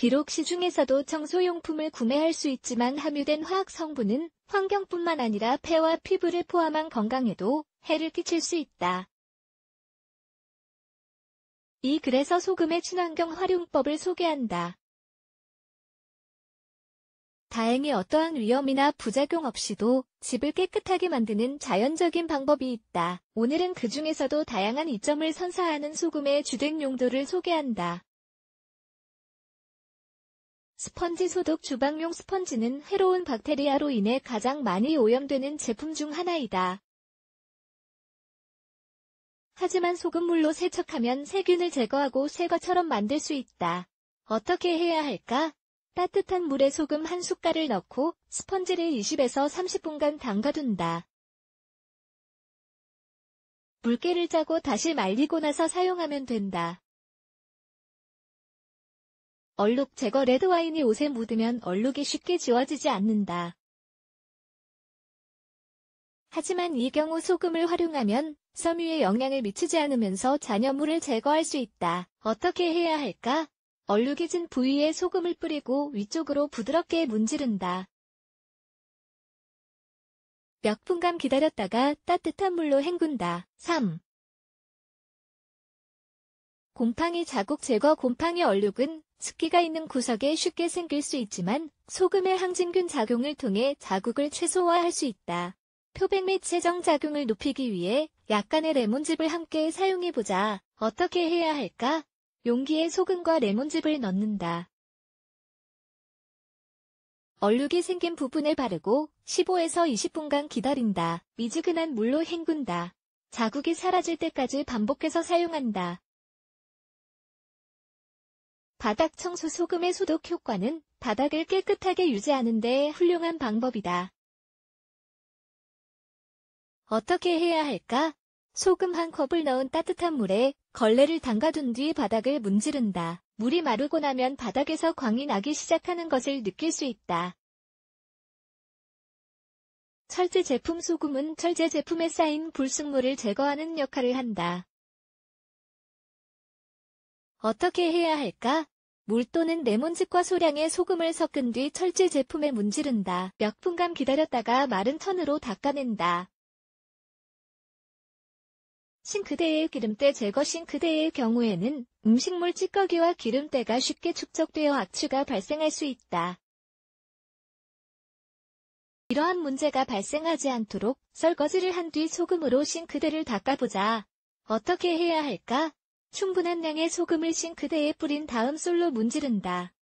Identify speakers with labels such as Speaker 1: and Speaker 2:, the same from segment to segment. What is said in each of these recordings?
Speaker 1: 비록 시중에서도 청소용품을 구매할 수 있지만 함유된 화학 성분은 환경뿐만 아니라 폐와 피부를 포함한 건강에도 해를 끼칠 수 있다. 이 글에서 소금의 친환경 활용법을 소개한다. 다행히 어떠한 위험이나 부작용 없이도 집을 깨끗하게 만드는 자연적인 방법이 있다. 오늘은 그 중에서도 다양한 이점을 선사하는 소금의 주된 용도를 소개한다. 스펀지 소독 주방용 스펀지는 해로운 박테리아로 인해 가장 많이 오염되는 제품 중 하나이다. 하지만 소금물로 세척하면 세균을 제거하고 새것처럼 만들 수 있다. 어떻게 해야 할까? 따뜻한 물에 소금 한 숟갈을 넣고 스펀지를 20에서 30분간 담가둔다. 물기를 짜고
Speaker 2: 다시 말리고 나서 사용하면 된다. 얼룩
Speaker 1: 제거 레드와인이 옷에 묻으면 얼룩이 쉽게 지워지지 않는다. 하지만 이 경우 소금을 활용하면 섬유에 영향을 미치지 않으면서 잔여물을 제거할 수 있다. 어떻게 해야 할까? 얼룩이 진 부위에 소금을 뿌리고 위쪽으로 부드럽게 문지른다. 몇 분간 기다렸다가 따뜻한 물로 헹군다. 3. 곰팡이 자국 제거 곰팡이 얼룩은 습기가 있는 구석에 쉽게 생길 수 있지만 소금의 항진균 작용을 통해 자국을 최소화할 수 있다. 표백 및 세정 작용을 높이기 위해 약간의 레몬즙을 함께 사용해보자. 어떻게 해야 할까? 용기에 소금과 레몬즙을 넣는다. 얼룩이 생긴 부분을 바르고 15에서 20분간 기다린다. 미지근한 물로 헹군다. 자국이 사라질 때까지 반복해서 사용한다. 바닥 청소 소금의 소독 효과는 바닥을 깨끗하게 유지하는 데 훌륭한 방법이다. 어떻게 해야 할까? 소금 한 컵을 넣은 따뜻한 물에 걸레를 담가둔 뒤 바닥을 문지른다. 물이 마르고 나면 바닥에서 광이 나기 시작하는 것을 느낄 수 있다. 철제 제품 소금은 철제 제품에 쌓인 불순물을 제거하는 역할을 한다. 어떻게 해야 할까? 물 또는 레몬즙과 소량의 소금을 섞은 뒤 철제 제품에 문지른다. 몇 분간 기다렸다가 마른 천으로 닦아낸다. 싱크대의 기름때 제거 싱크대의 경우에는 음식물 찌꺼기와 기름때가 쉽게 축적되어 악취가 발생할 수 있다. 이러한 문제가 발생하지 않도록 설거지를 한 뒤 소금으로 싱크대를 닦아보자. 어떻게 해야 할까? 충분한 양의 소금을 싱크대에 뿌린 다음 솔로 문지른다.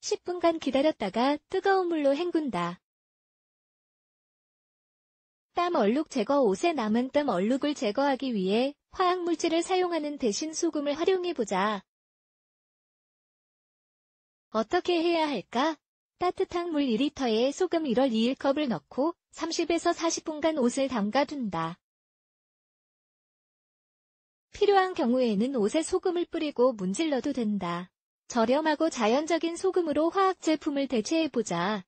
Speaker 1: 10분간 기다렸다가 뜨거운 물로 헹군다. 땀 얼룩 제거 옷에 남은 땀 얼룩을 제거하기 위해 화학물질을 사용하는 대신 소금을 활용해보자. 어떻게 해야 할까? 따뜻한 물 2리터에 소금 1월 2일컵을 넣고 30에서 40분간 옷을 담가둔다. 필요한 경우에는 옷에 소금을 뿌리고 문질러도 된다. 저렴하고 자연적인 소금으로 화학 제품을 대체해보자.